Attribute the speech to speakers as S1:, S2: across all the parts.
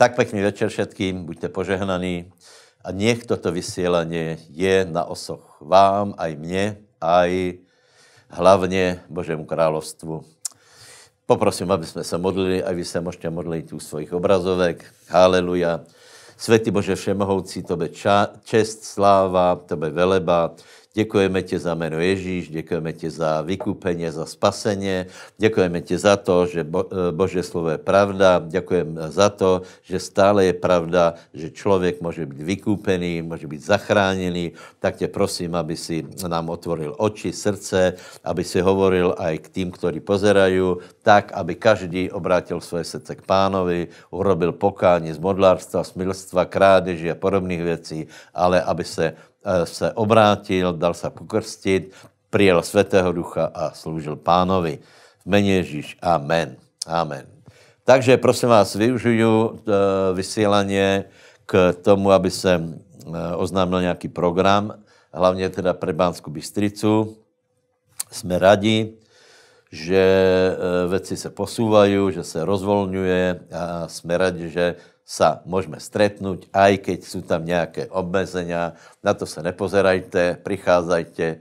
S1: Tak pekný večer všetkým, buďte požehnaní a nech toto vysielanie je na osoch vám, aj mne, aj hlavně Božemu královstvu. Poprosím, aby jsme se modlili, a vy se můžete modlit u svojich obrazovek. Haleluja. Svetý Bože Všemohoucí, tobe ča- čest, sláva, tobe veleba, Děkujeme ti za jméno Ježíš, děkujeme ti za vykupeně, za spaseně, děkujeme ti za to, že bo, eh, Bože slovo je pravda, děkujeme za to, že stále je pravda, že člověk může být vykupený, může být zachráněný, tak tě prosím, aby si nám otvoril oči, srdce, aby si hovoril aj k tým, kteří pozerají, tak, aby každý obrátil svoje srdce k pánovi, urobil pokání z modlárstva, smilstva, krádeži a podobných věcí, ale aby se Eh, se obrátil, dal se pokrstit, přijel svatého ducha a sloužil pánovi. V jméně Ježíš. Amen. Amen. Takže prosím vás, využiju eh, vysílání k tomu, aby se eh, oznámil nějaký program, hlavně teda pre Bánsku Bystricu. Jsme radi, že věci se posouvají, že se rozvolňuje a jsme rádi, že sa môžeme stretnout, aj keď jsou tam nějaké obmezenia. Na to se nepozerajte, prichádzajte, e,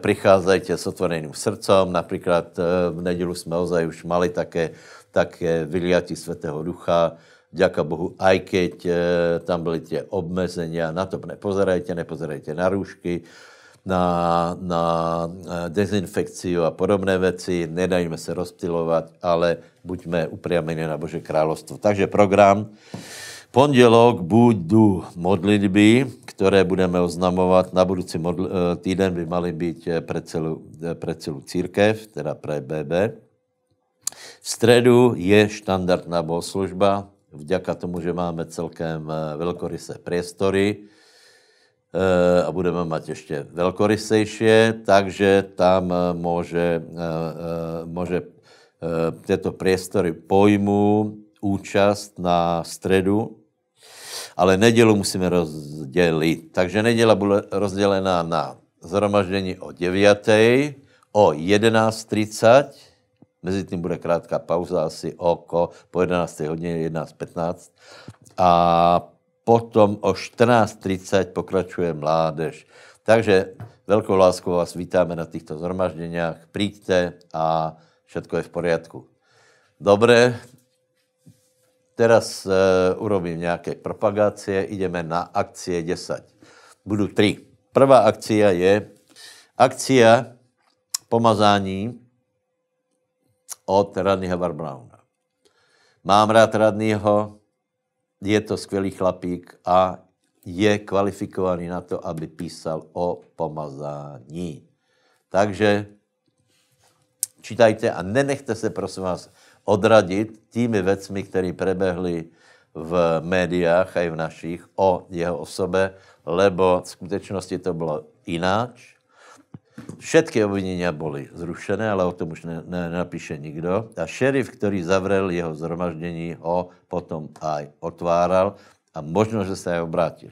S1: prichádzajte s otvoreným srdcem. Například e, v nedelu jsme ozaj už mali také, také vyliati Svatého Ducha, Ďaká Bohu, aj keď e, tam byly tě obmezenia, na to nepozerajte, nepozerajte na růžky, na, na eh, dezinfekci a podobné věci, nedajme se rozptilovat, ale buďme upriameni na Bože královstvo. Takže program. Pondělok budu modlitby, které budeme oznamovat. Na budoucí modl- eh, týden by mali být eh, pre celou, pre celou církev, teda pre BB. V středu je štandardná bohoslužba, vďaka tomu, že máme celkem velkorysé priestory, Eh, a budeme mať ještě velkorysejšie, takže tam eh, může, eh, může tyto priestory pojmu účast na středu, ale nedělu musíme rozdělit. Takže neděla bude rozdělená na zhromaždění o 9. o 11.30, mezi tím bude krátká pauza asi oko po 11. hodině 11.15 a potom o 14.30 pokračuje mládež. Takže velkou láskou vás vítáme na těchto zhromažděních. Přijďte a všechno je v poriadku. Dobré, teraz e, urobím nějaké propagácie. Ideme na akcie 10. Budu tři. Prvá akcia je akcia pomazání od Radního Brauna. Mám rád Radního je to skvělý chlapík a je kvalifikovaný na to, aby písal o pomazání. Takže čítajte a nenechte se, prosím vás, odradit tými vecmi, které prebehly v médiách a i v našich o jeho osobe, lebo v skutečnosti to bylo jináč Všetky obvinění byly zrušené, ale o tom už ne, ne, napíše nikdo. A šerif, který zavřel jeho zhromaždění, ho potom aj otváral a možno, že se aj obrátil.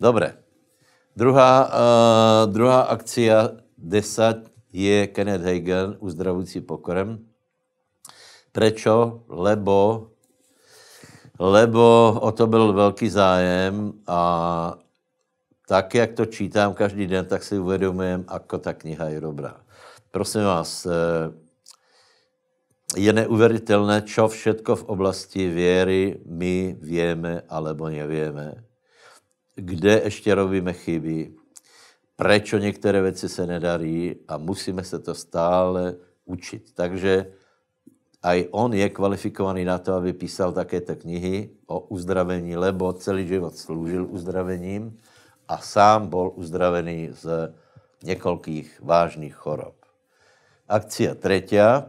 S1: Dobré. Druhá, uh, druhá akcia 10 je Kenneth Hagen, uzdravující pokorem. Prečo? Lebo, lebo o to byl velký zájem a tak, jak to čítám každý den, tak si uvědomujem, ako ta kniha je dobrá. Prosím vás, eh, je neuvěřitelné, čo všetko v oblasti věry my víme alebo nevíme. Kde ještě robíme chyby, proč některé věci se nedarí a musíme se to stále učit. Takže aj on je kvalifikovaný na to, aby písal také knihy o uzdravení, lebo celý život sloužil uzdravením a sám bol uzdravený z několikých vážných chorob. Akcia tretia.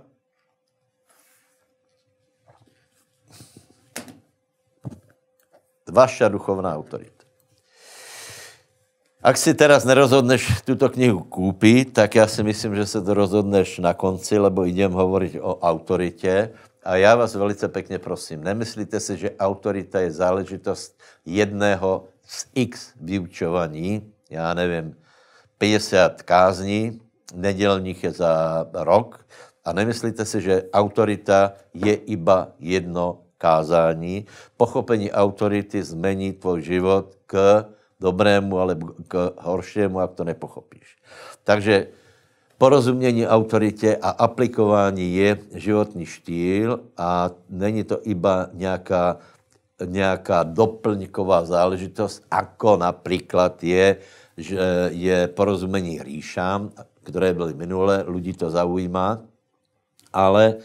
S1: Vaša duchovná autorita. Ak si teraz nerozhodneš tuto knihu koupit, tak já si myslím, že se to rozhodneš na konci, lebo idem hovorit o autoritě. A já vás velice pekne prosím, nemyslíte si, že autorita je záležitost jedného z x vyučovaní, já nevím, 50 kázní, nedělních je za rok a nemyslíte si, že autorita je iba jedno kázání. Pochopení autority zmení tvůj život k dobrému, ale k horšímu, jak to nepochopíš. Takže porozumění autoritě a aplikování je životní štýl a není to iba nějaká nějaká doplňková záležitost, jako například je, že je porozumení říšám, které byly minule, lidi to zaujímá, ale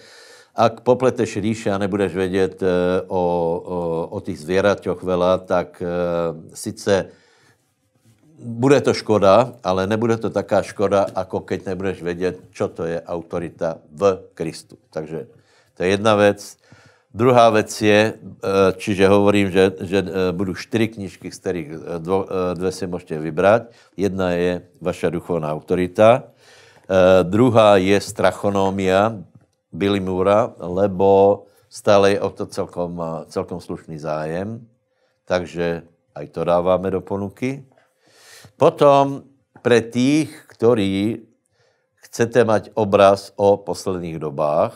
S1: ak popleteš rýše a nebudeš vědět eh, o, o, o těch zvěraťoch vela, tak eh, sice bude to škoda, ale nebude to taká škoda, jako keď nebudeš vědět, čo to je autorita v Kristu. Takže to je jedna věc. Druhá věc je, eh, čiže hovorím, že, že eh, budu čtyři knížky, z kterých eh, dvo, dve si můžete vybrat. Jedna je vaša duchovná autorita, druhá je strachonomia Billy Moora, lebo stále je o to celkom, celkom slušný zájem, takže aj to dáváme do ponuky. Potom pre tých, ktorí chcete mať obraz o posledných dobách,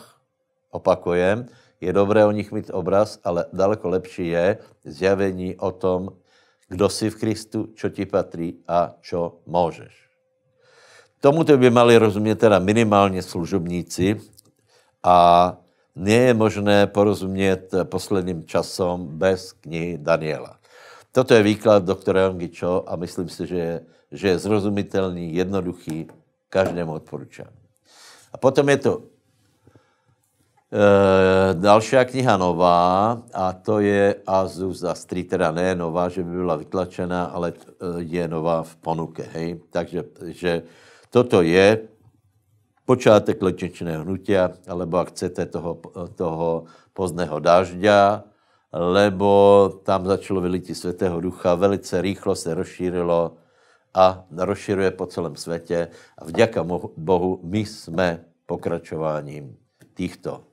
S1: opakujem, je dobré o nich mít obraz, ale daleko lepší je zjavení o tom, kdo si v Kristu, čo ti patří a čo můžeš. Tomu by mali rozumět teda minimálně služobníci a nie je možné porozumět posledním časom bez knihy Daniela. Toto je výklad doktora Jongičo a myslím si, že je, že je zrozumitelný, jednoduchý, každému odporučám. A potom je to Eh, další kniha nová, a to je Azusa Street, teda ne nová, že by byla vytlačená, ale eh, je nová v ponuke. Hej? Takže že toto je počátek letničného hnutia, alebo ak chcete toho, toho pozdného dažďa, lebo tam začalo vylití Svatého Ducha, velice rýchlo se rozšířilo a rozšíruje po celém světě. A vďaka Bohu my jsme pokračováním týchto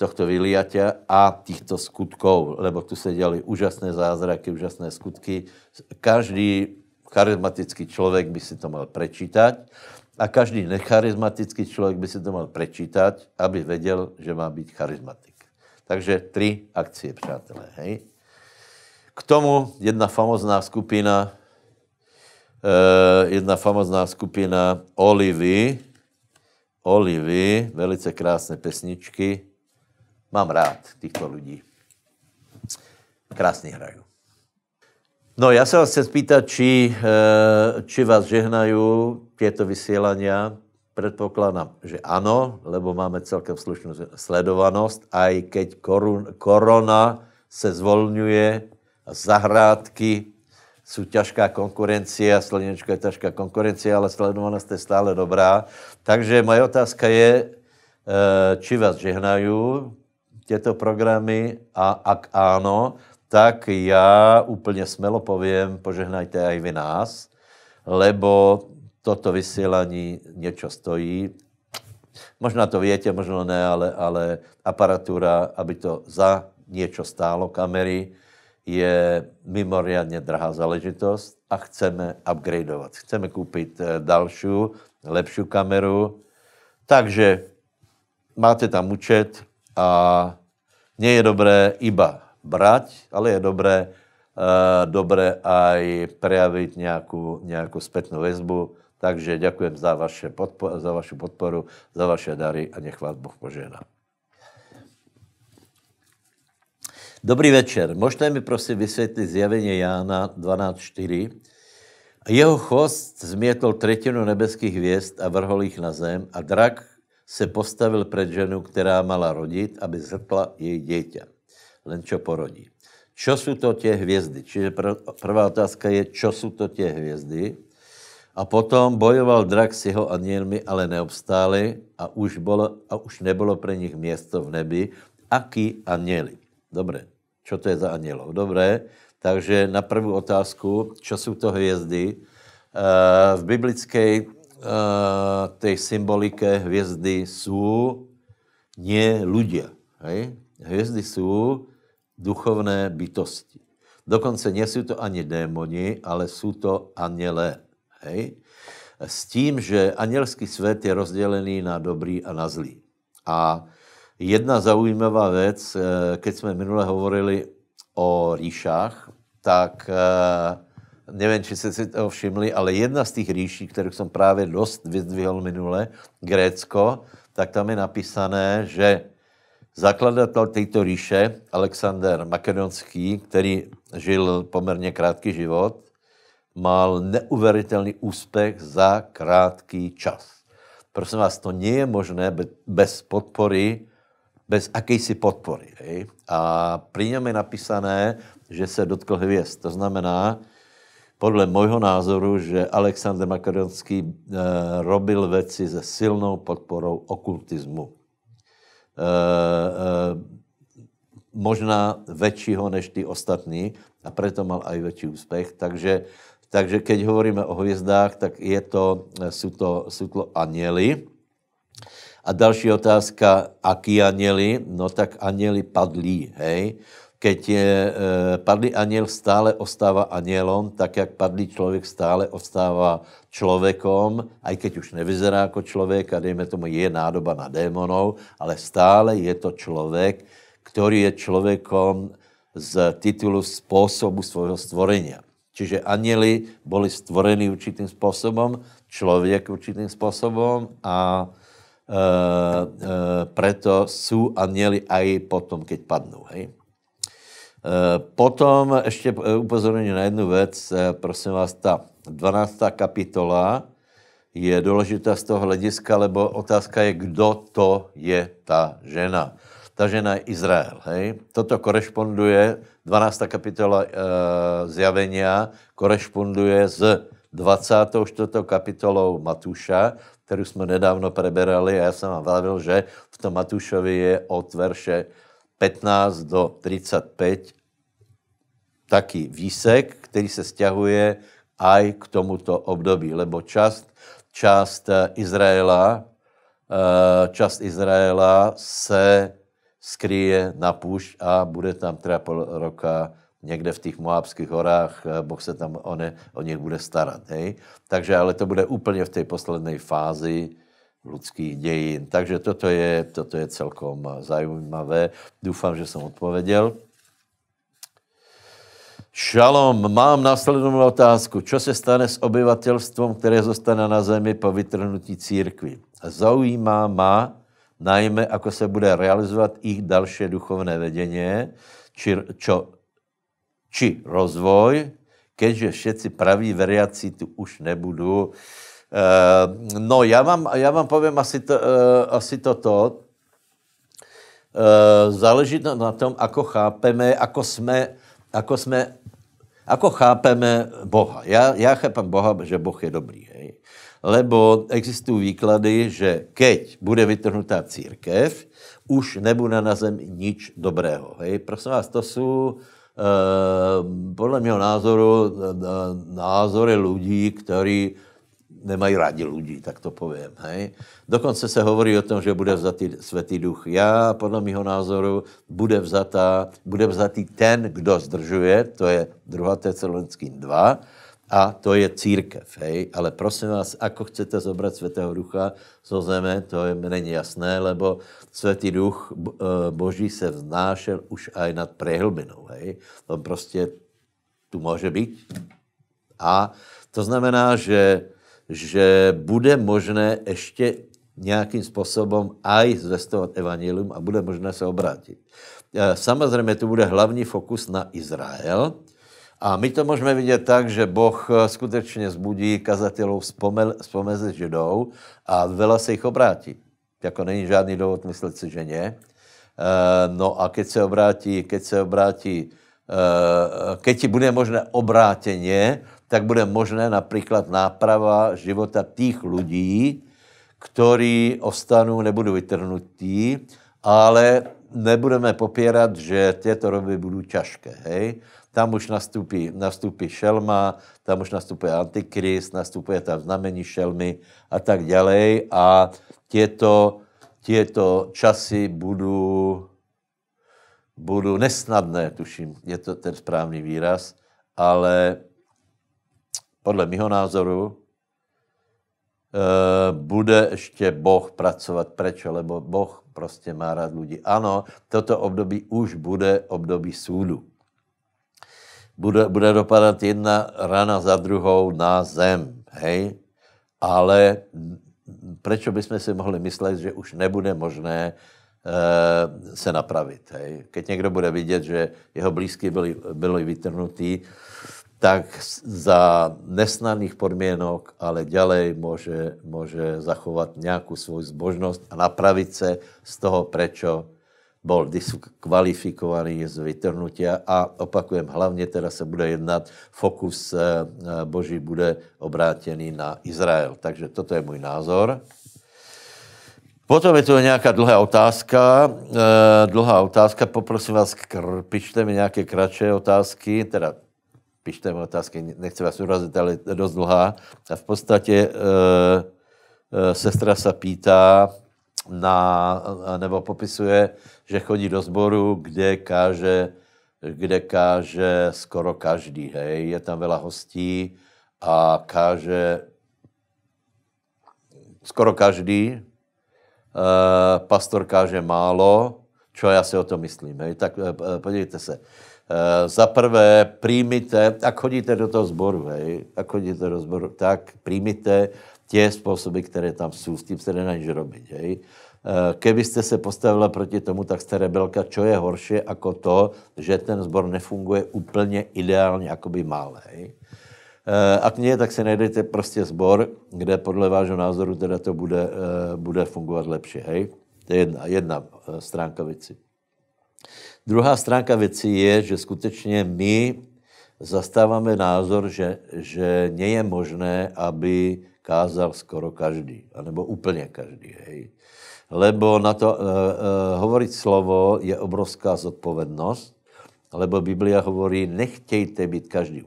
S1: tohto vyliatia a týchto skutkov, lebo tu se dělali úžasné zázraky, úžasné skutky. Každý charizmatický člověk by si to mal prečítať a každý necharizmatický člověk by si to mal prečítať, aby věděl, že má být charizmatik. Takže tři akcie, přátelé. Hej. K tomu jedna famozná skupina, eh, jedna famozná skupina Olivy, Olivy, velice krásné pesničky, Mám rád těchto lidí. Krásně hrají. No, já se vás chci spýtat, či, eh, či vás žehnají těto vysílání. Předpokládám, že ano, lebo máme celkem slušnou sledovanost, i keď korun, korona se zvolňuje, zahrádky jsou těžká konkurence, Slněčko je těžká konkurence, ale sledovanost je stále dobrá. Takže moje otázka je, eh, či vás žehnají, tyto programy a ak ano, tak já úplně smelo povím, požehnajte aj vy nás, lebo toto vysílání něco stojí. Možná to větě, možná ne, ale, ale aparatura, aby to za něco stálo, kamery, je mimoriadně drahá záležitost a chceme upgradeovat. Chceme koupit eh, další, lepší kameru. Takže máte tam účet a Nie je dobré iba brať, ale je dobré, uh, dobré aj prejaviť nejakú, nejakú spätnú väzbu. Takže ďakujem za, vaše podpo- za vašu podporu, za vaše dary a nech vás Boh požehná. Dobrý večer. Možná mi prosím vysvětlit zjevení Jána 12.4? Jeho chost změtl třetinu nebeských hvězd a vrhol jich na zem a drak se postavil před ženu, která mala rodit, aby zrpla její dítě. Len čo porodí. Čo jsou to tě hvězdy? Čiže pr- prvá otázka je, čo jsou to tě hvězdy? A potom bojoval drak s jeho anielmi, ale neobstáli a už, bolo, a už nebylo pro nich město v nebi. Aký anieli? Dobré, čo to je za anielov? Dobré, takže na první otázku, čo jsou to hvězdy? Eh, v biblické Eh, tej symbolike hvězdy jsou ne ľudia. Hej? Hvězdy jsou duchovné bytosti. Dokonce nejsou to ani démoni, ale jsou to anělé. Hej? S tím, že anjelský svět je rozdělený na dobrý a na zlý. A jedna zaujímavá věc, eh, keď jsme minule hovorili o rýšách, tak uh, nevím, či jste si toho všimli, ale jedna z těch říší, kterou jsem právě dost vyzdvihl minule, Grécko, tak tam je napísané, že zakladatel této říše, Alexander Makedonský, který žil poměrně krátký život, mal neuvěřitelný úspěch za krátký čas. Prosím vás, to nie je možné bez podpory, bez jakýsi podpory. Ej? A pri něm je napísané, že se dotkl hvězd. To znamená, podle mojho názoru, že Alexander Makedonský e, robil věci se silnou podporou okultismu. E, e, možná většího než ty ostatní a proto mal i větší úspěch. Takže, takže keď hovoríme o hvězdách, tak je to, jsou to, jsou to aněli. A další otázka, aký aněli? No tak aněli padlí, hej keď je, eh, padlý aniel stále ostává anielom, tak jak padlý člověk stále ostává člověkom, i keď už nevyzerá jako člověk a dejme tomu je nádoba na démonov, ale stále je to člověk, který je člověkom z titulu způsobu svého stvoření. Čiže anieli byli stvoreni určitým způsobem, člověk určitým způsobem a e, e, preto jsou anieli i potom, keď padnou. Hej? Eh, potom ještě eh, upozornění na jednu věc, eh, prosím vás, ta 12. kapitola je důležitá z toho hlediska, lebo otázka je, kdo to je ta žena. Ta žena je Izrael. Hej? Toto korešponduje, 12. kapitola e, zjavenia korešponduje s 24. kapitolou Matuša, kterou jsme nedávno preberali a já jsem vám vravil, že v tom Matušovi je od verše 15 do 35 taký výsek, který se stěhuje aj k tomuto období, lebo část, část eh, Izraela, eh, část Izraela se skryje na půšť a bude tam třeba pol roka někde v těch Moabských horách, Boh eh, se tam o, ne, o nich bude starat. Hej? Takže ale to bude úplně v té poslední fázi ľudských dějin. Takže toto je, toto je celkom zajímavé. Doufám, že jsem odpověděl. Šalom, mám následnou otázku. Co se stane s obyvatelstvem, které zostane na zemi po vytrhnutí církvy? Zaujímá má najmä, ako se bude realizovat jejich další duchovné vedení, či, čo, či rozvoj, keďže všetci praví veriaci tu už nebudou. Eh, no, já vám, já vám povím asi, to, eh, asi toto. Eh, záleží na, na tom, ako chápeme, ako jsme, ako jsme, ako chápeme Boha. Já, já chápem Boha, že Boh je dobrý, hej. Lebo existují výklady, že keď bude vytrhnutá církev, už nebude na zemi nič dobrého. Hej. Prosím vás, to jsou podle mého názoru názory lidí, kteří nemají rádi lidi, tak to povím. Hej. Dokonce se hovorí o tom, že bude vzatý svatý duch. Já, podle mého názoru, bude, vzatá, bude vzatý ten, kdo zdržuje, to je 2. Tesalonický 2, a to je církev. Hej. Ale prosím vás, ako chcete zobrat svatého ducha zo zeme, to je mi není jasné, lebo svatý duch eh, boží se vznášel už aj nad prehlbinou. Hej. On prostě tu může být. A to znamená, že že bude možné ještě nějakým způsobem aj zvestovat evangelium a bude možné se obrátit. E, samozřejmě to bude hlavní fokus na Izrael, a my to můžeme vidět tak, že Boh skutečně zbudí kazatelů spomezi židou a vela se jich obrátí. Jako není žádný důvod myslet si, že ne. E, no a keď se obrátí, keď se obrátí, e, keď ti bude možné obrátěně, tak bude možné například náprava života těch lidí, kteří ostanou, nebudou vytrhnutí, ale nebudeme popírat, že tyto roby budou těžké. Hej? Tam už nastupí, nastupí šelma, tam už nastupuje antikrist, nastupuje tam znamení šelmy a tak dále. A těto, těto časy budou, budou nesnadné, tuším, je to ten správný výraz, ale podle mého názoru, eh, bude ještě Boh pracovat. Proč? Lebo Boh prostě má rád lidi. Ano, toto období už bude období súdu. Bude, bude dopadat jedna rana za druhou na zem, hej? Ale proč bychom si mohli myslet, že už nebude možné eh, se napravit, hej? Keď někdo bude vidět, že jeho blízky byli, byli vytrhnutí, tak za nesnadných podmienok, ale ďalej může, může zachovat nějakou svou zbožnost a napravit se z toho, prečo bol diskvalifikovaný z vytrhnutia a opakujem, hlavně teda se bude jednat, fokus eh, eh, Boží bude obrátený na Izrael. Takže toto je můj názor. Potom je tu nějaká dlhá otázka. E, dlhá otázka, poprosím vás, pište mi nějaké kratší otázky, teda Píšte mi otázky, nechci vás urazit, ale je dost dlhá. A v podstatě e, e, sestra se pýtá, na, nebo popisuje, že chodí do sboru, kde káže, kde káže skoro každý, hej. Je tam veľa hostí a káže skoro každý, e, pastor káže málo, čo já si o to myslím, hej. Tak e, podívejte se. Eh, za prvé príjmite, ak chodíte do toho zboru, hej, ak chodíte do zboru, tak príjmite tě způsoby, které tam jsou, s tím se nedá nič robiť, hej. Eh, kebyste se postavila proti tomu, tak jste rebelka, čo je horší jako to, že ten zbor nefunguje úplně ideálně, jako by mal. Hej? Eh, A k tak si najdete prostě zbor, kde podle vášho názoru teda to bude, bude fungovat lepší. Hej? To je jedna, jedna stránka věci. Druhá stránka věci je, že skutečně my zastáváme názor, že, že nie je možné, aby kázal skoro každý, anebo úplně každý. Hej. Lebo na to, uh, eh, uh, eh, hovoriť slovo je obrovská zodpovednost, lebo Biblia hovorí, nechtějte být každý,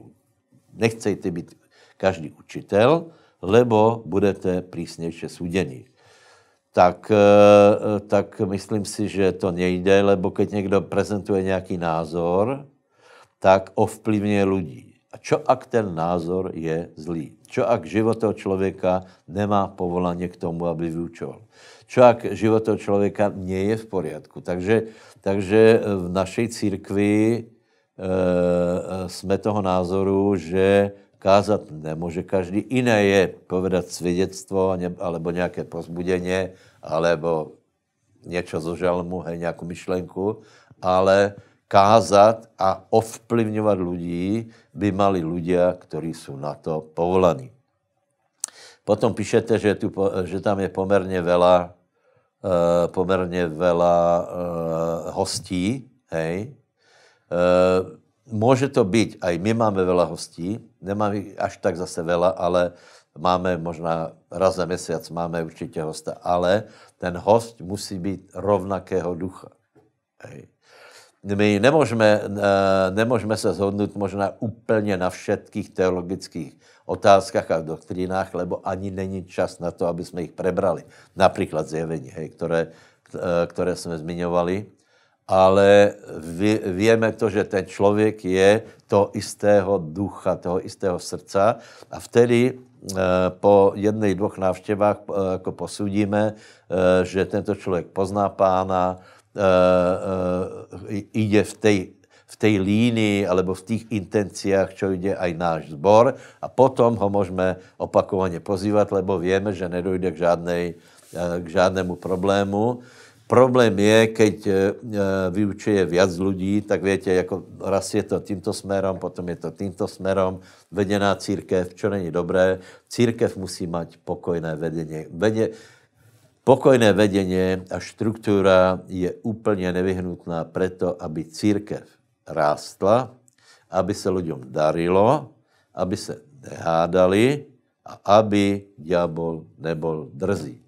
S1: nechcejte být každý učitel, lebo budete přísnější suděni tak, eh, eh, tak myslím si, že to nejde, lebo keď někdo prezentuje nějaký názor, tak ovplyvňuje lidi. A čo ak ten názor je zlý? Čo ak život toho člověka nemá povolání k tomu, aby vyučoval? Čo ak život toho člověka nie je v poriadku? Takže, takže v naší církvi e, jsme toho názoru, že kázat nemůže každý. Jiné je povedat svědectvo, alebo nějaké pozbudenie, alebo něco zo žalmu, hej, nějakou myšlenku, ale kázat a ovplyvňovat lidí by mali lidé, kteří jsou na to povolaní. Potom píšete, že, tu, že tam je poměrně vela, eh, poměrně vela eh, hostí, hej. Eh, Může to být, a i my máme veľa hostí, nemáme až tak zase veľa, ale máme možná raz za měsíc máme určitě hosta, ale ten host musí být rovnakého ducha. Hej. My nemůžeme, eh, nemůžeme se zhodnout možná úplně na všetkých teologických otázkách a doktrínách, lebo ani není čas na to, aby jsme jich prebrali. Například zjevení, hej, které, eh, které jsme zmiňovali ale vy, víme to, že ten člověk je to istého ducha, toho istého srdca a vtedy eh, po jednej, dvoch návštěvách eh, jako posudíme, eh, že tento člověk pozná pána, jde v té v tej línii alebo v tých intenciách, čo ide aj náš zbor a potom ho můžeme opakovaně pozývat, lebo víme, že nedojde k, žádnej, k žádnému problému. Problém je, keď eh, eh, vyučuje viac ľudí, tak viete, jako raz je to tímto směrem, potom je to tímto směrem. Vedená církev, čo není dobré, církev musí mať pokojné vedení. Vede, pokojné vedení a struktura je úplně nevyhnutná preto, aby církev rástla, aby se lidem darilo, aby se nehádali a aby diabol nebol drzý.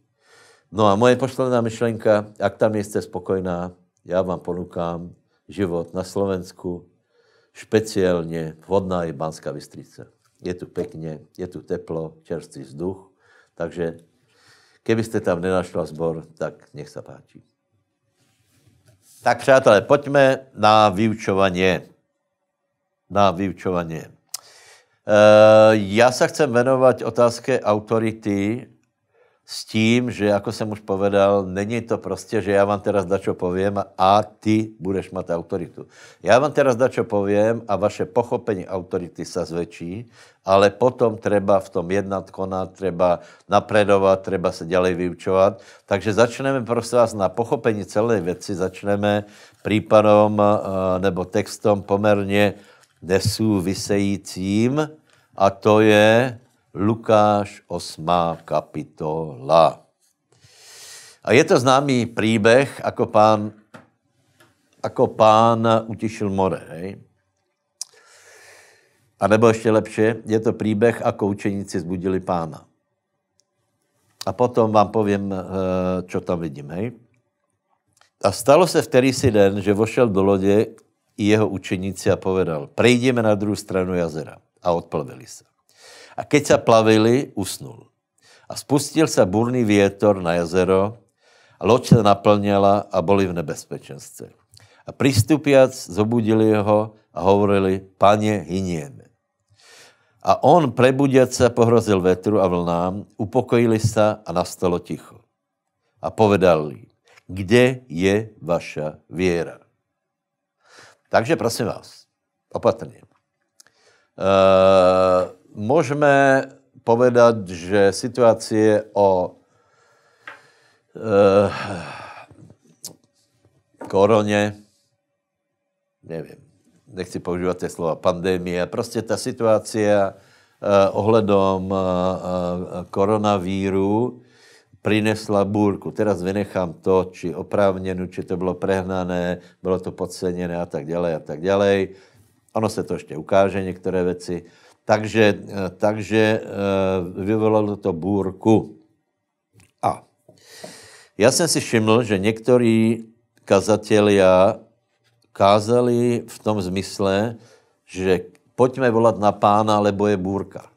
S1: No a moje posledná myšlenka, jak tam jste spokojná, já vám ponukám život na Slovensku, špeciálně vhodná je Banská Bystrica. Je tu pekně, je tu teplo, čerstvý vzduch, takže kdybyste tam nenašla zbor, tak nech se páči. Tak přátelé, pojďme na vyučování. Na vyučování. E, já se chcem věnovat otázce autority s tím, že, jako jsem už povedal, není to prostě, že já vám teraz dačo povím a ty budeš mít autoritu. Já vám teraz dačo povím a vaše pochopení autority se zvětší, ale potom treba v tom jednat, konat, treba napredovat, treba se dělej vyučovat. Takže začneme prostě vás na pochopení celé věci, začneme případom eh, nebo textom poměrně nesouvisejícím a to je Lukáš 8. kapitola. A je to známý příběh, jako pán, jako pán utišil more. Hej? A nebo ještě lepší, je to příběh, ako učeníci zbudili pána. A potom vám povím, eh, co tam vidím. Hej? A stalo se v si den, že vošel do lodě i jeho učeníci a povedal, prejdeme na druhou stranu jazera. A odplavili se. A keď se plavili, usnul. A spustil se burný větor na jezero, a loď se naplněla a byli v nebezpečenství. A přistupiac zobudili ho a hovorili, pane, hynieme. A on, prebudiac se, pohrozil vetru a vlnám, upokojili se a nastalo ticho. A povedali, kde je vaša věra? Takže prosím vás, opatrně. Uh, ehm, Můžeme povedat, že situace o e, koroně, nevím, nechci používat ty slova pandémia, prostě ta situace e, ohledom e, koronavíru prinesla búrku. Teraz vynechám to, či oprávněnu, či to bylo prehnané, bylo to podceněné a tak dále a tak dále. Ono se to ještě ukáže, některé věci. Takže, eh, takže eh, vyvolalo to bůrku. A já jsem si všiml, že některý kazatelia kázali v tom zmysle, že pojďme volat na pána, lebo je bůrka.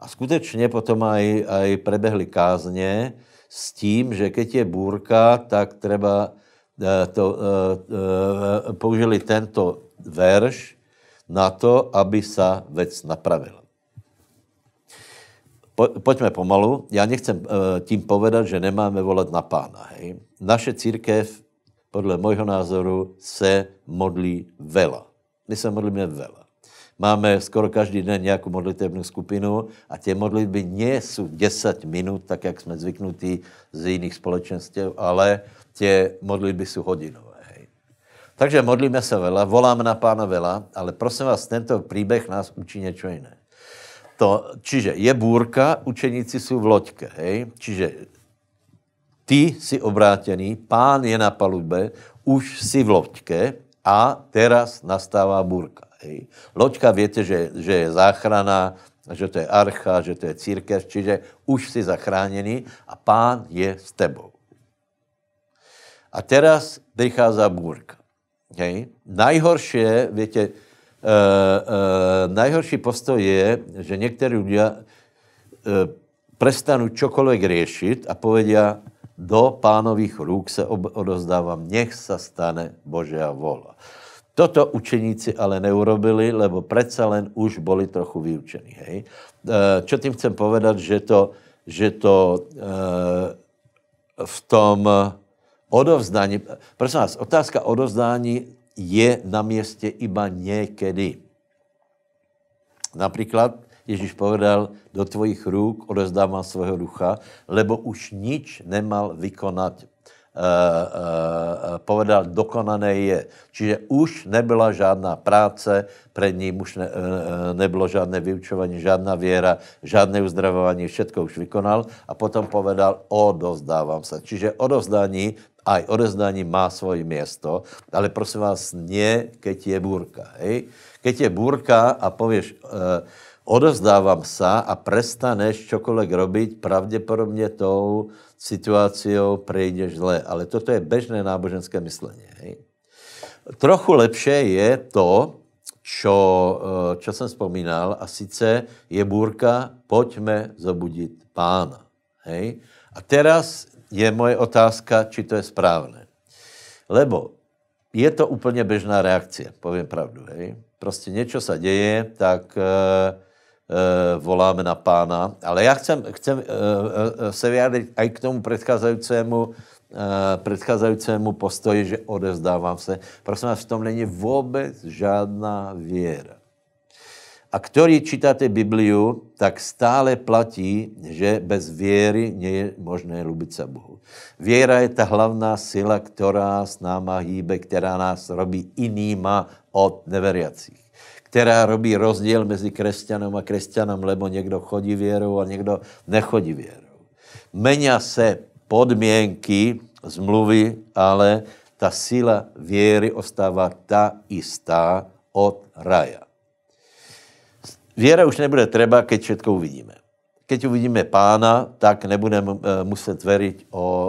S1: A skutečně potom aj, aj prebehli kázně s tím, že keď je bůrka, tak třeba eh, to, použili tento verš, na to, aby se věc napravila. Po, pojďme pomalu. Já nechcem e, tím povedat, že nemáme volat na pána. Hej? Naše církev, podle mojho názoru, se modlí vela. My se modlíme vela. Máme skoro každý den nějakou modlitevnou skupinu a ty modlitby nie jsou 10 minut, tak jak jsme zvyknutí z jiných společenství, ale ty modlitby jsou hodinou. Takže modlíme se vela, volám na pána vela, ale prosím vás, tento příběh nás učí něco jiné. To, čiže je bůrka, učeníci jsou v loďke, hej? Čiže ty jsi obrátěný, pán je na palubě, už jsi v loďke a teraz nastává bůrka. Hej? Loďka větě, že, že je záchrana, že to je archa, že to je církev, čiže už jsi zachráněný a pán je s tebou. A teraz prichází bůrka. Hej. Najhoršie, viete, uh, uh, najhorší postoj je, že niektorí ľudia uh, prestanú čokoľvek riešiť a povedia, do pánových rúk se ob- odozdávam, nech sa stane Božia vola. Toto učeníci ale neurobili, lebo přece len už boli trochu vyučení. Hej. Uh, čo tím chcem povedať, že to, že to uh, v tom Odovzdání, prosím vás, otázka odovzdání je na městě iba někdy. Například Ježíš povedal, do tvojich rúk odezdávám svého ducha, lebo už nič nemal vykonat Eh, eh, eh, povedal, dokonané je. Čiže už nebyla žádná práce před ním, už ne, nebylo žádné vyučování, žádná věra, žádné uzdravování, všetko už vykonal a potom povedal, odozdávám se. Čiže odovzdání aj odezdání má svoje město, ale prosím vás, ne, keď je burka. Hej? Keď je burka a pověš, odovzdávam sa a prestaneš čokoľvek robiť, pravděpodobně tou situací prejdeš zle. Ale toto je bežné náboženské myslení. Hej? Trochu lepší je to, čo, eh, čo jsem vzpomínal, a sice je bůrka, pojďme zobudit pána. Hej? A teraz je moje otázka, či to je správné. Lebo je to úplně bežná reakce, povím pravdu. Hej? Prostě něco se děje, tak uh, Eh, voláme na pána. Ale já chcem, chcem eh, eh, se vyjádřit i k tomu předcházejícímu předcházejícímu postoji, že odezdávám se. Prosím vás, v tom není vůbec žádná věra. A který čítáte Bibliu, tak stále platí, že bez věry není možné lubit se Bohu. Věra je ta hlavná sila, která s náma hýbe, která nás robí inýma od neveriacích která robí rozdíl mezi křesťanem a křesťanem, lebo někdo chodí věrou a někdo nechodí věrou. Menia se podmínky zmluvy, ale ta síla věry ostává ta istá od raja. Věra už nebude třeba, keď všetko uvidíme. Keď uvidíme pána, tak nebudeme eh, muset veriť o eh,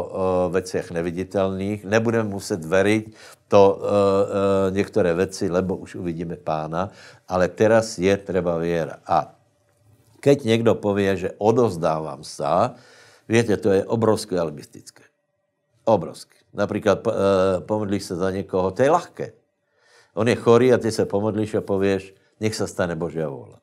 S1: veciach neviditelných, nebudeme muset veriť to eh, některé veci, lebo už uvidíme pána, ale teraz je třeba věra. A keď někdo pově, že odozdávám se, víte, to je obrovské alibistické. Obrovské. Například pomodlíš se za někoho, to je lahké. On je chorý a ty se pomodlíš a pověš, nech se stane Božia vůle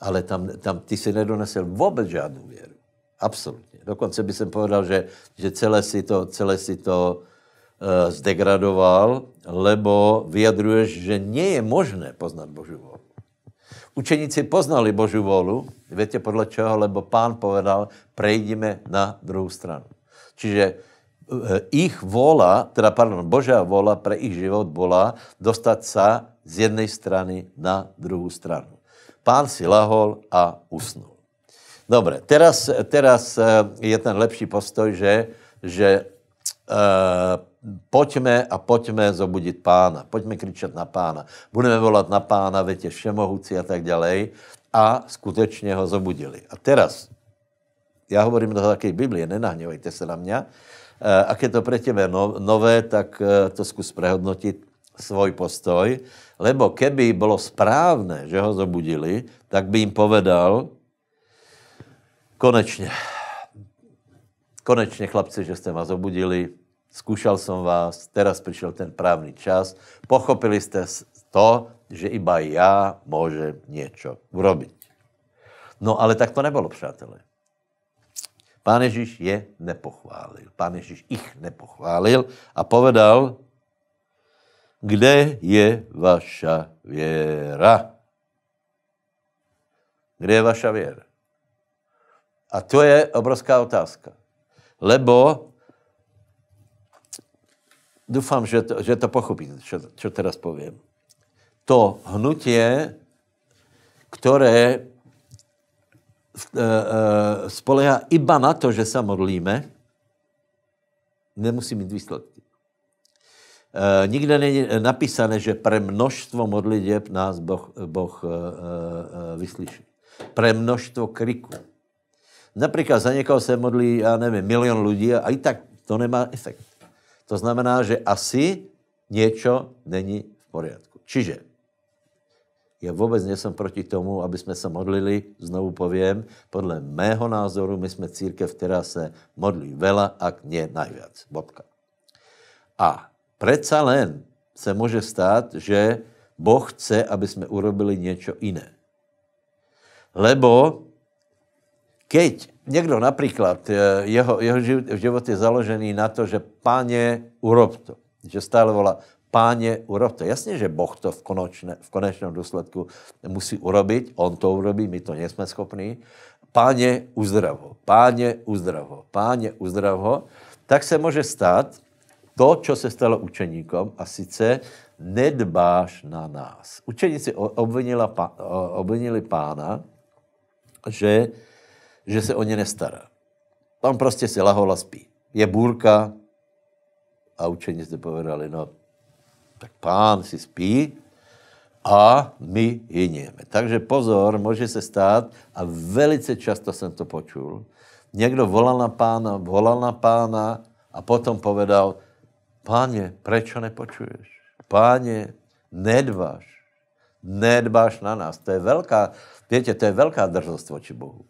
S1: ale tam, tam ty si nedonesel vůbec žádnou věru. Absolutně. Dokonce by jsem povedal, že, že celé si to, celé si to uh, zdegradoval, lebo vyjadruješ, že nie je možné poznat Boží volu. Učeníci poznali Boží volu, víte podle čeho, lebo pán povedal, prejdíme na druhou stranu. Čiže eh, ich vola, teda pardon, Božá vola pre ich život bola dostať sa z jednej strany na druhou stranu. Pán si lahol a usnul. Dobre, teraz, teraz eh, je ten lepší postoj, že, že e, pojďme a pojďme zobudit pána, pojďme křičet na pána, budeme volat na pána, větě všemohoucí a tak ďalej. A skutečně ho zobudili. A teraz, já hovorím do také Biblie, nenahněvejte se na mě, eh, ak je to pro tebe no, nové, tak to zkus prehodnotit svůj postoj. Lebo keby bylo správné, že ho zobudili, tak by jim povedal, konečně, konečně chlapci, že jste vás zobudili, zkoušel jsem vás, teraz přišel ten právný čas, pochopili jste to, že iba já můžem něco urobiť. No ale tak to nebylo, přátelé. Pán Ježíš je nepochválil. Pán Ježíš ich nepochválil a povedal, kde je vaša věra? Kde je vaša věra? A to je obrovská otázka. Lebo doufám, že to, že to pochopíte, čo, čo teraz povím. To hnutie, které eh, eh, spolehá iba na to, že se modlíme, nemusí mít výsledky. E, nikde není napísané, že pre množstvo modliteb nás Boh, boh uh, uh, vyslyší. Pre množstvo kriku. Například za někoho se modlí, já nevím, milion lidí a i tak to nemá efekt. To znamená, že asi něco není v pořádku. Čiže já vůbec nejsem proti tomu, aby jsme se modlili, znovu povím, podle mého názoru my jsme církev, která se modlí vela a nie najviac. Bodka. A Preca len se může stát, že Boh chce, aby jsme urobili něco jiné. Lebo keď někdo například, eh, jeho, jeho život je založený na to, že páně urob to, že stále volá, páně urob to. Jasně, že Boh to v, konečné, v konečném důsledku musí urobit, on to urobí, my to nejsme schopní. Páně uzdrav ho, páně uzdrav ho, páně uzdrav ho. Tak se může stát, to, co se stalo učeníkom, a sice nedbáš na nás. Učeníci obvinila, obvinili pána, že, že se o ně nestará. Tam prostě si lahola spí. Je bůrka a učeníci povedali, no, tak pán si spí a my jiněme. Takže pozor, může se stát, a velice často jsem to počul, někdo volal na pána, volal na pána a potom povedal, Páně, proč nepočuješ? Páně, nedbáš. Nedbáš na nás. To je velká, víte, to je velká drzost oči Bohu.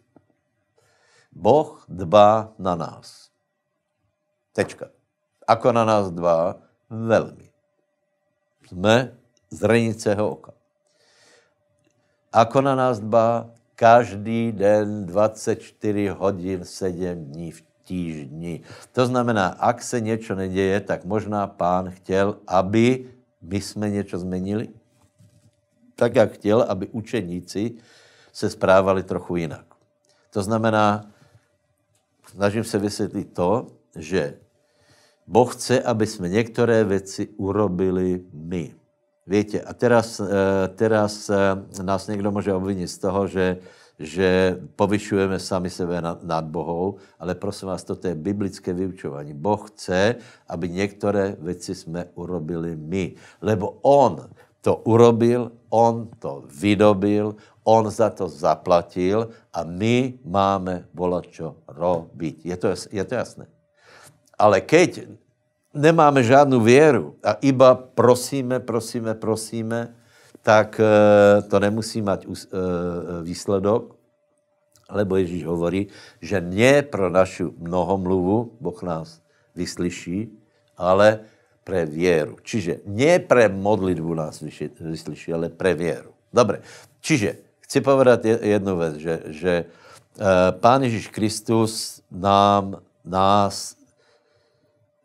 S1: Boh dbá na nás. Tečka. Ako na nás dbá? Velmi. Jsme zrenice jeho oka. Ako na nás dbá? Každý den 24 hodin 7 dní v týždni. To znamená, ak se něco neděje, tak možná pán chtěl, aby my jsme něco změnili. Tak, jak chtěl, aby učeníci se správali trochu jinak. To znamená, snažím se vysvětlit to, že Boh chce, aby jsme některé věci urobili my. Víte, a teraz, eh, teraz eh, nás někdo může obvinit z toho, že že povyšujeme sami sebe nad, nad Bohou, ale prosím vás, toto je biblické vyučování. Boh chce, aby některé věci jsme urobili my, lebo On to urobil, On to vydobil, On za to zaplatil a my máme volat, čo robiť. Je to, je to jasné. Ale keď nemáme žádnou věru a iba prosíme, prosíme, prosíme, tak eh, to nemusí mať eh, eh, výsledok, lebo Ježíš hovorí, že ne pro našu mnohomluvu, Boh nás vyslyší, ale pre věru. Čiže ne pre modlitbu nás vyslyší, ale pre věru. Dobre, čiže chci povedat jednu věc, že, že Pán Ježíš Kristus nám, nás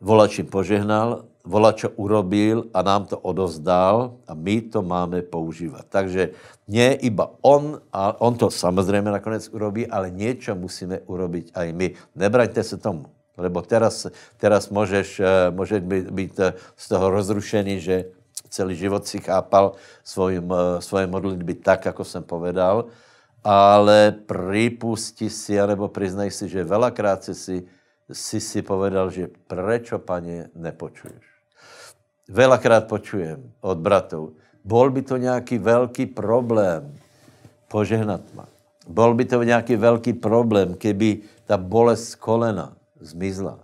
S1: volačím požehnal, volačo urobil a nám to odovzdal a my to máme používat. Takže nie iba on, a on to samozřejmě nakonec urobí, ale něco musíme urobiť aj my. Nebraňte se tomu, lebo teraz, teraz můžeš, eh, můžeš být, být eh, z toho rozrušený, že celý život si chápal svojim, eh, svoje modlitby tak, jako jsem povedal, ale připusti si, anebo priznej si, že velakrát si si si povedal, že prečo, pane, nepočuješ. Velakrát počujem od bratov, bol by to nějaký velký problém požehnat ma. Bol by to nějaký velký problém, keby ta bolest kolena zmizla.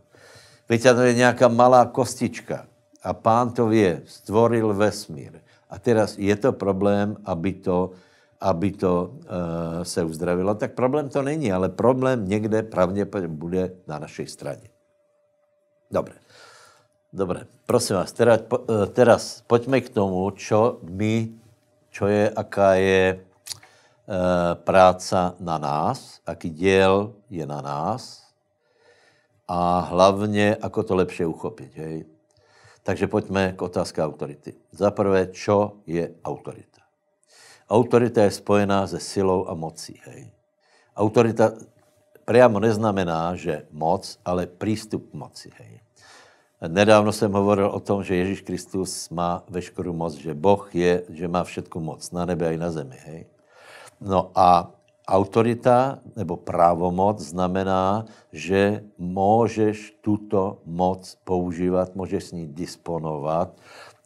S1: Víte, to je nějaká malá kostička a pán to vě, stvoril vesmír. A teraz je to problém, aby to, aby to uh, se uzdravilo. Tak problém to není, ale problém někde pravděpodobně bude na naší straně. Dobře. Dobre, prosím vás, eh, teraz, po, teraz poďme k tomu, čo my, čo je, aká je e, práca na nás, aký diel je na nás a hlavně, ako to lepšie uchopit. Hej? Takže pojďme k otázce autority. Za prvé, čo je autorita? Autorita je spojená se silou a mocí. Hej? Autorita priamo neznamená, že moc, ale prístup k moci. Hej? Nedávno jsem hovoril o tom, že Ježíš Kristus má veškerou moc, že Boh je, že má všetku moc na nebe a i na zemi. Hej? No a autorita nebo právomoc znamená, že můžeš tuto moc používat, můžeš s ní disponovat.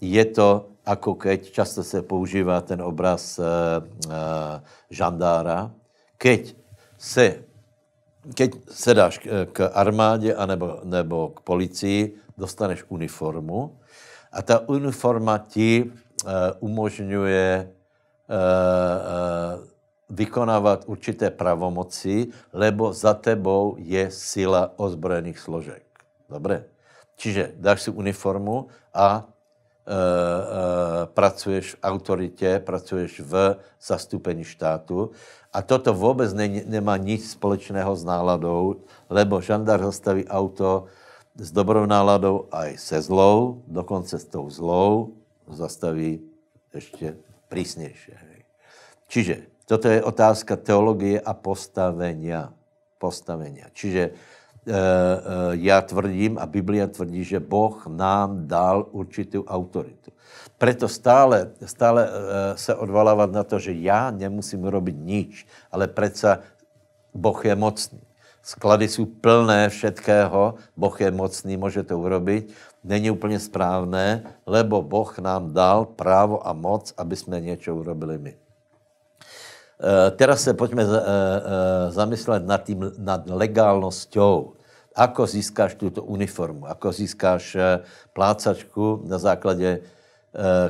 S1: Je to jako keď, často se používá ten obraz e, e, žandára, keď se, keď se dáš k, k armádě anebo, nebo k policii, dostaneš uniformu a ta uniforma ti eh, umožňuje eh, eh, vykonávat určité pravomoci, lebo za tebou je sila ozbrojených složek. Dobře? Čiže dáš si uniformu a e, e, pracuješ v autoritě, pracuješ v zastupení štátu. A toto vůbec ne, nemá nic společného s náladou, lebo žandar zastaví auto, s dobrou náladou aj se zlou, dokonce s tou zlou zastaví ještě přísnější. Čiže toto je otázka teologie a postavenia. Postavenia. Čiže e, e, já tvrdím a Biblia tvrdí, že Boh nám dal určitou autoritu. Preto stále, stále e, se odvalávat na to, že já nemusím robit nič, ale přece Boh je mocný. Sklady jsou plné všetkého, Boh je mocný, může to urobit. Není úplně správné, lebo Boh nám dal právo a moc, aby jsme něco urobili my. E, teraz se pojďme e, e, zamyslet nad, tým, nad legálnosťou. Ako získáš tuto uniformu, ako získáš plácačku na základě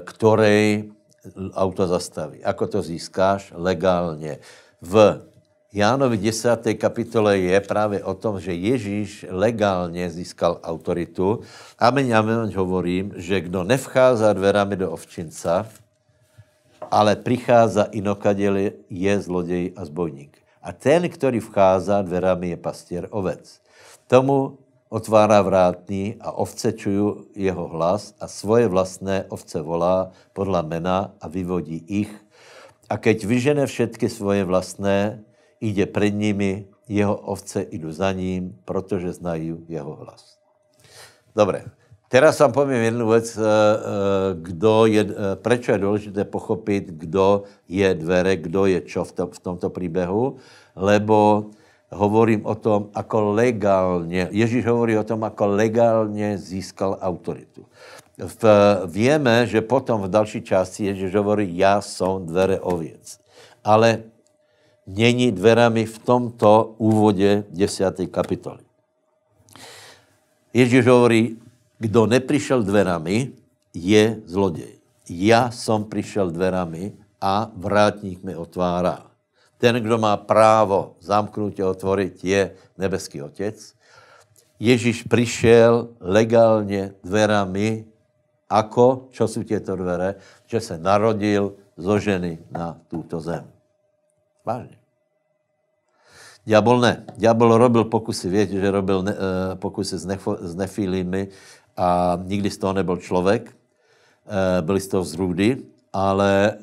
S1: ktorej auto zastaví. Ako to získáš legálně. V Jánovi 10. kapitole je právě o tom, že Ježíš legálně získal autoritu. Amen, amen, hovorím, že kdo nevchází dverami do ovčinca, ale přichází inokadeli, je zloděj a zbojník. A ten, který vchází dverami, je pastěr ovec. Tomu otvárá vrátný a ovce čují jeho hlas a svoje vlastné ovce volá podle mena a vyvodí ich. A keď vyžene všetky svoje vlastné, jde před nimi, jeho ovce jdu za ním, protože znají jeho hlas. Dobré, teraz vám povím jednu věc, eh, eh, kdo je, eh, proč je důležité pochopit, kdo je dvere, kdo je čo v, tom, v tomto příběhu, lebo hovorím o tom, ako legálně, Ježíš hovorí o tom, ako legálně získal autoritu. V, víme, že potom v další části Ježíš hovorí, já jsem dvere ověc. Ale není dverami v tomto úvodě 10. kapitoly. Ježíš hovorí, kdo neprišel dverami, je zloděj. Já jsem přišel dverami a vrátník mi otvárá. Ten, kdo má právo zamknout a otvorit, je nebeský otec. Ježíš přišel legálně dverami, ako, čo jsou těto dvere, že se narodil zo ženy na tuto zem. Vážně. Diabol ne. Diabol robil pokusy, víte, že robil ne, eh, pokusy s, nefo, s nefilými a nikdy z toho nebyl člověk. Eh, byli z toho zrůdy, ale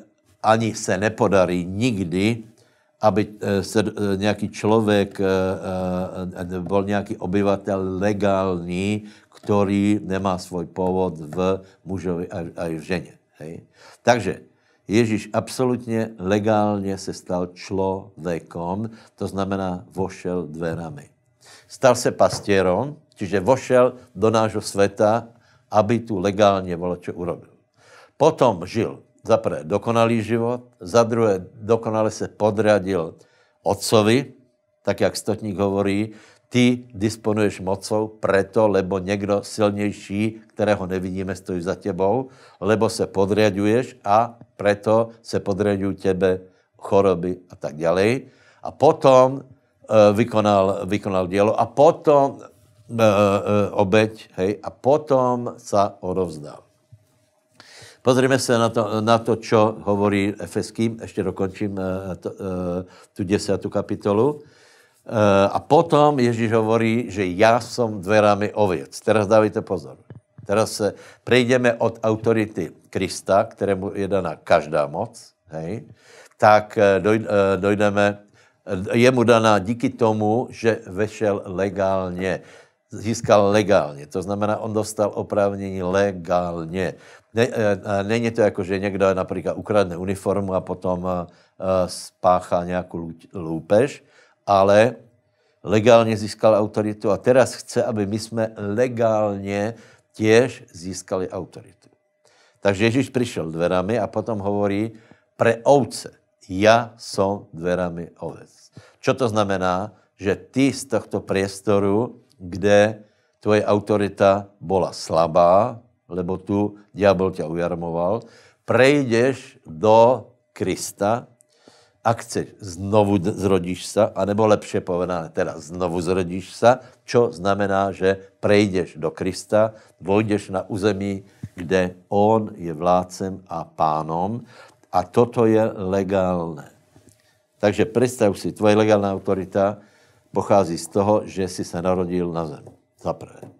S1: ani se nepodarí nikdy, aby eh, se nějaký člověk, byl nějaký obyvatel legální, který nemá svůj původ v mužovi a v ženě. Hej? Takže Ježíš absolutně legálně se stal člověkom, to znamená vošel dverami. Stal se pastěrom, čiže vošel do nášho světa, aby tu legálně voloče urobil. Potom žil za prvé dokonalý život, za druhé dokonale se podradil otcovi, tak jak Stotník hovorí, ty disponuješ mocou preto, lebo někdo silnější, kterého nevidíme, stojí za tebou, lebo se podriaduješ a preto se podriadují tebe choroby a tak dále. A potom e, vykonal, vykonal dělo a potom e, e, obeď, hej, a potom se odovzdal. Pozrime se na to, na to čo hovorí Efeským, ještě dokončím e, to, e, tu desátou kapitolu. Eh, a potom Ježíš hovorí, že já jsem dverami ověc. Teraz dávajte pozor. Teraz se prejdeme od autority Krista, kterému je daná každá moc, hej, tak eh, doj, eh, dojdeme, je mu daná díky tomu, že vešel legálně, získal legálně. To znamená, on dostal oprávnění legálně. Ne, není to jako, že někdo například ukradne uniformu a potom spáchá nějakou lůpež, ale legálně získal autoritu a teraz chce, aby my jsme legálně těž získali autoritu. Takže Ježíš přišel dverami a potom hovorí pre ovce. Já jsem dverami ovec. Čo to znamená? Že ty z tohto priestoru, kde tvoje autorita byla slabá, lebo tu diabol tě ujarmoval, prejdeš do Krista, ak chceš, znovu zrodíš sa, anebo lepšie povedané, teda znovu zrodíš sa, čo znamená, že prejdeš do Krista, vojdeš na území, kde On je vládcem a pánom a toto je legálne. Takže představ si, tvoje legální autorita pochází z toho, že jsi se narodil na zemi. Za prvé.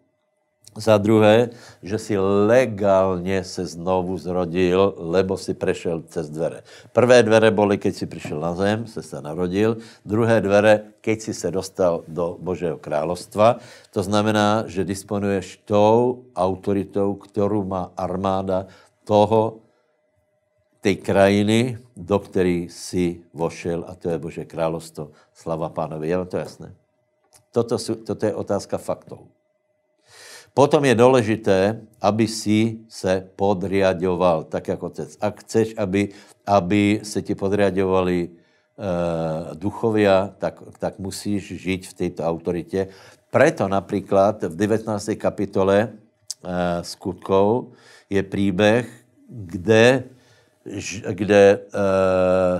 S1: Za druhé, že si legálně se znovu zrodil, lebo si prešel cez dvere. Prvé dvere byly, keď si přišel na zem, se se narodil. Druhé dvere, keď si se dostal do Božího královstva. To znamená, že disponuješ tou autoritou, kterou má armáda toho, té krajiny, do které si vošel, a to je Bože královstvo. Slava pánovi. Je to jasné? Toto, jsou, toto je otázka faktů. Potom je důležité, aby si se podriadoval, tak jako otec. A chceš, aby, aby se ti podriadovali e, duchovia, tak, tak musíš žít v této autoritě. Proto například v 19. kapitole e, eh, skutkou je příběh, kde, kde e, eh,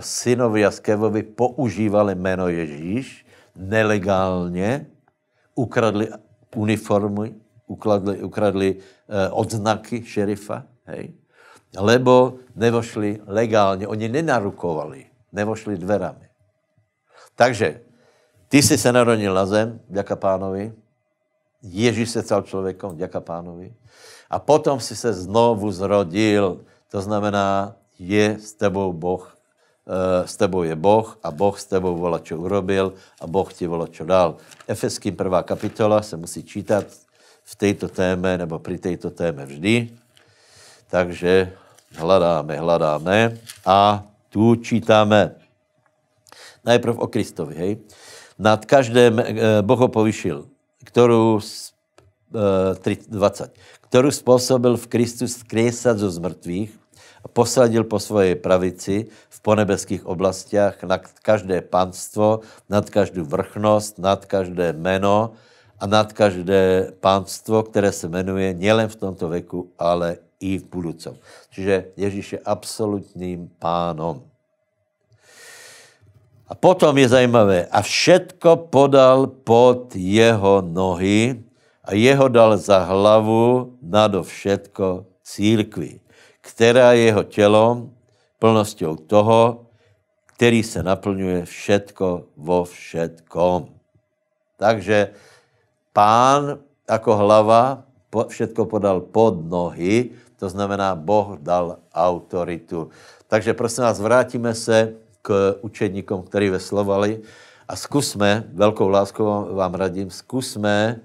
S1: synovi a Skevovi používali jméno Ježíš nelegálně, ukradli uniformy ukladli, ukradli eh, odznaky šerifa, hej? lebo nevošli legálně, oni nenarukovali, nevošli dverami. Takže ty jsi se narodil na zem, děka pánovi, Ježíš se stal člověkem, děka pánovi, a potom si se znovu zrodil, to znamená, je s tebou Boh, e, s tebou je Boh a Boh s tebou volá, co urobil a Boh ti volá, co dal. Efeským prvá kapitola se musí čítat v této téme nebo při této téme vždy. Takže hledáme, hledáme a tu čítáme najprv o Kristovi, hej. Nad každém eh, ho povyšil, kterou 20, eh, kterou způsobil v Kristu skrýsat zo zmrtvých a posadil po svoje pravici v ponebeských oblastiach nad každé panstvo, nad každou vrchnost, nad každé meno, a nad každé pánstvo, které se jmenuje nielen v tomto věku, ale i v budoucím. Čiže Ježíš je absolutním pánom. A potom je zajímavé, a všetko podal pod jeho nohy a jeho dal za hlavu nado všetko církvi, která je jeho tělom, plností toho, který se naplňuje všetko vo všetkom. Takže Pán jako hlava všetko podal pod nohy, to znamená, Boh dal autoritu. Takže prosím vás, vrátíme se k učedníkům, který veslovali a zkusme, velkou láskou vám radím, zkusme eh,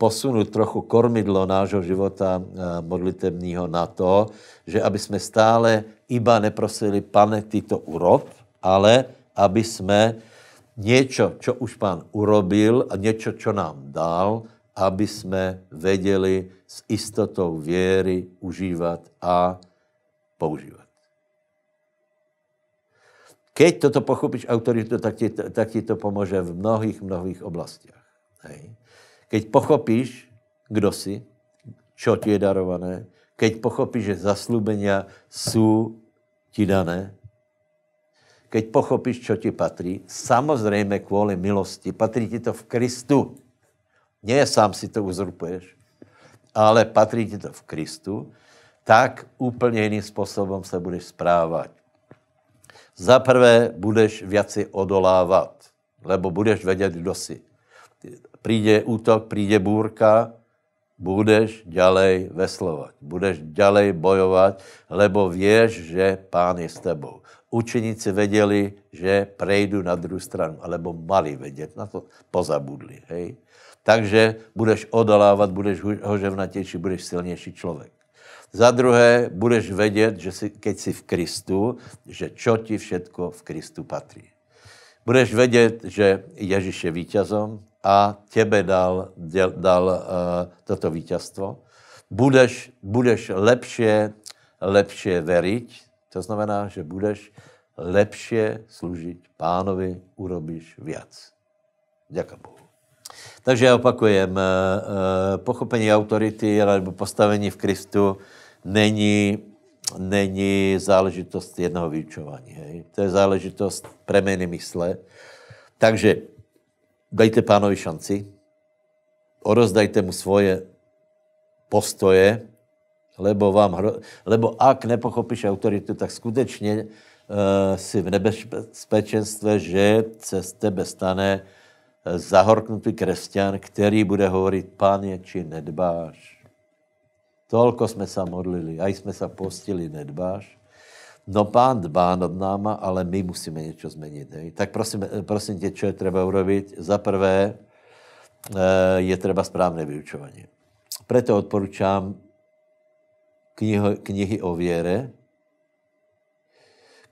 S1: posunout trochu kormidlo nášho života eh, modlitevního na to, že aby jsme stále iba neprosili, pane, ty to urob, ale aby jsme Něco, co už pán urobil a něco, co nám dal, aby jsme věděli s istotou věry užívat a používat. Keď toto pochopíš autoritu, tak ti, tak ti to pomůže v mnohých, mnohých oblastiach. Hej. Keď pochopíš, kdo jsi, čo ti je darované, keď pochopíš, že zaslubenia jsou ti dané, keď pochopíš, čo ti patrí, samozřejmě kvůli milosti. Patrí ti to v Kristu. Ne sám si to uzrupuješ, ale patrí ti to v Kristu, tak úplně jiným způsobem se budeš správat. Za prvé budeš věci odolávat, lebo budeš vědět, kdo si. Přijde útok, přijde bůrka, budeš ďalej veslovat, budeš ďalej bojovat, lebo věš, že pán je s tebou učeníci věděli, že prejdu na druhou stranu, alebo mali vědět, na to pozabudli, hej. Takže budeš odolávat, budeš hoževnatější, budeš silnější člověk. Za druhé, budeš vědět, že si, keď jsi v Kristu, že čo ti všetko v Kristu patří. Budeš vědět, že Ježíš je vítězom a tebe dal, děl, dal uh, toto vítězstvo. Budeš, budeš lepšie, lepšie veriť, to znamená, že budeš lepšie služit pánovi, urobíš viac. Děka Bohu. Takže já opakujem, eh, eh, pochopení autority nebo postavení v Kristu není, není záležitost jednoho vyučování. Hej? To je záležitost premeny mysle. Takže dejte pánovi šanci, orozdajte mu svoje postoje Lebo, vám, lebo ak nepochopíš autoritu, tak skutečně uh, si v nebezpečenstve, že se z tebe stane eh, zahorknutý křesťan, který bude hovorit, páně, či nedbáš. Tolko jsme se modlili, a jsme se postili, nedbáš. No pán dbá nad náma, ale my musíme něco změnit. Hej. Tak prosím, eh, prosím tě, co je třeba urobit? Za prvé je třeba správné vyučování. Proto odporučám knihy, knihy o věre,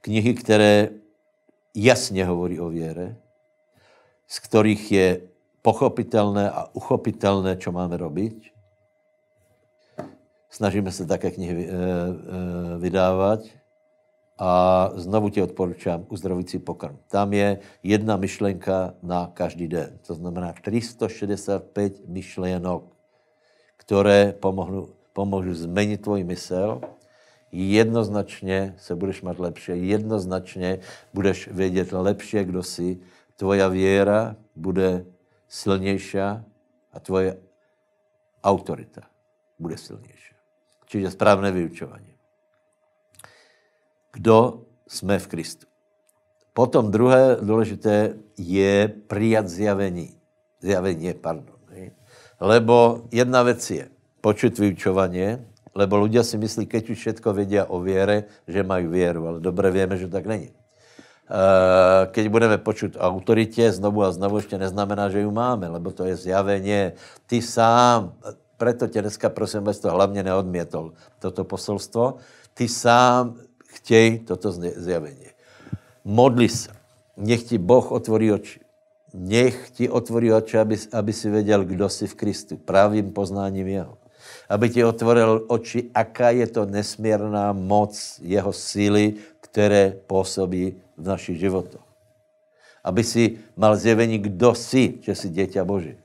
S1: knihy, které jasně hovorí o věre, z kterých je pochopitelné a uchopitelné, co máme robiť. Snažíme se také knihy eh, eh, vydávat. A znovu ti odporučám uzdravující pokrm. Tam je jedna myšlenka na každý den. To znamená 365 myšlenok, které pomohnou pomůžu změnit tvůj mysel, jednoznačně se budeš mít lepší, jednoznačně budeš vědět lepší, kdo jsi, tvoja věra bude silnější a tvoje autorita bude silnější. Čiže správné vyučování. Kdo jsme v Kristu? Potom druhé důležité je přijat zjavení. Zjavení, pardon. Lebo jedna věc je, počuť vyučovanie, lebo ľudia si myslí, keď už všetko vedia o viere, že mají věru, ale dobre víme, že tak není. Eh, keď budeme počuť autoritě znovu a znovu, ještě neznamená, že ju máme, lebo to je zjaveně. Ty sám, preto tě dneska prosím, bez to hlavně neodmětol toto posolstvo, ty sám chtěj toto zjaveně. Modli se. Nech ti Boh otvorí oči. Nech ti otvorí oči, aby, aby si věděl, kdo jsi v Kristu. Právým poznáním jeho aby ti otvoril oči, aká je to nesmírná moc jeho síly, které působí v našich životech. Aby si mal zjevení, kdo jsi, že jsi děťa Boží.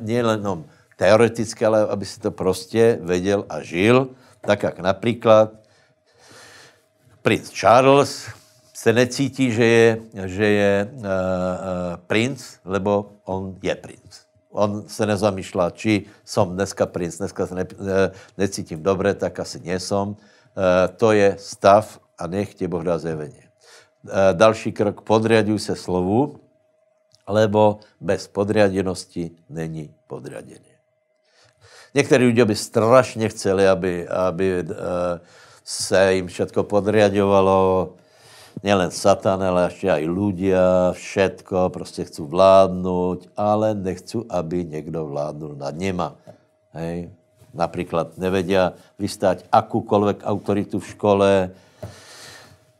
S1: Nejenom teoreticky, ale aby si to prostě věděl a žil, tak jak například princ Charles se necítí, že je, že je uh, uh, princ, lebo on je princ. On se nezamýšlá, či som dneska princ, dneska se ne, ne, necítím dobře, tak asi nesom. E, eh, to je stav a nech tě Boh dá zjevenie. E, eh, další krok, podriaduj se slovu, lebo bez podriadenosti není podriadenie. Někteří lidé by strašně chceli, aby, aby e, se jim všetko podriadovalo, nielen satan, ale ještě i ľudia, všetko, prostě chci vládnout, ale nechci, aby někdo vládnul nad nima. Hej? Například nevedia vystať akúkoľvek autoritu v škole,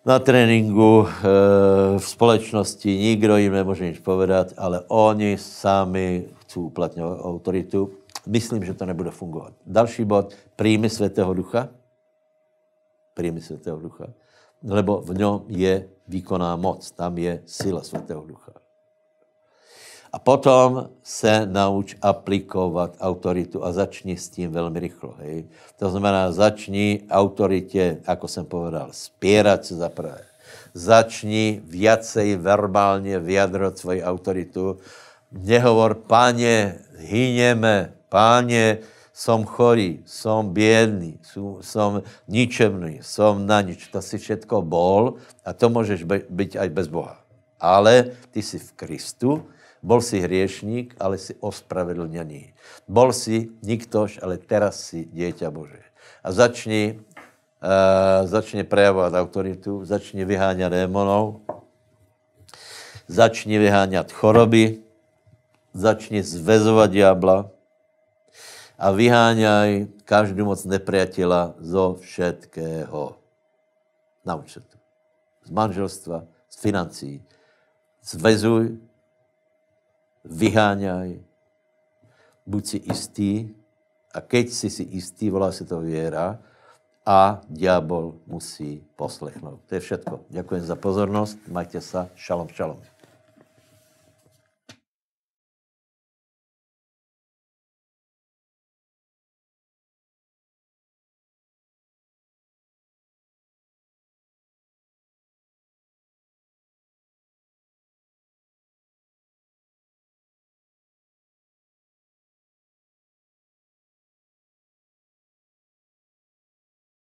S1: na tréninku, eh, v společnosti, nikdo jim nemůže nič povedat, ale oni sami chcú uplatňovat autoritu. Myslím, že to nebude fungovat. Další bod, príjmy Svetého Ducha. Príjmy Svetého Ducha lebo v něm je výkonná moc, tam je síla Svatého Ducha. A potom se nauč aplikovat autoritu a začni s tím velmi rychlo. Hej. To znamená, začni autoritě, jako jsem povedal, spírat se za prvé. Začni viacej verbálně vyjadrovat svoji autoritu. Nehovor, páně, hyněme, páně, som chorý, som biedný, som, ničemný, som na nič. To si všetko bol a to můžeš být aj bez Boha. Ale ty jsi v Kristu, bol si hriešník, ale si ospravedlněný. Bol si niktož, ale teraz si dieťa Bože. A začni, uh, začni prejavovat autoritu, začni vyháňat démonov, začni vyháňat choroby, začni zvezovat diabla, a vyháňaj každou moc nepriatela zo všetkého. Nauč se to. Z manželstva, z financí. Zvezuj, vyháňaj, buď si jistý a keď si si jistý, volá se to věra a diabol musí poslechnout. To je všetko. Děkuji za pozornost, majte se, šalom, šalom.